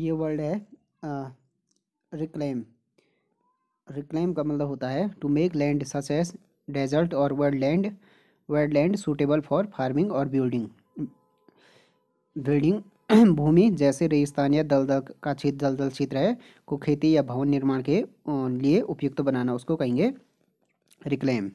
ये वर्ड है reclaim reclaim का मतलब होता है to make land such as desert और word land word land suitable for farming और बिल्डिंग बिल्डिंग भूमि जैसे रेगिस्तान या दलदल का क्षेत्र दलदल क्षेत्र है को खेती या भवन निर्माण के लिए उपयुक्त बनाना उसको कहेंगे रिक्लेम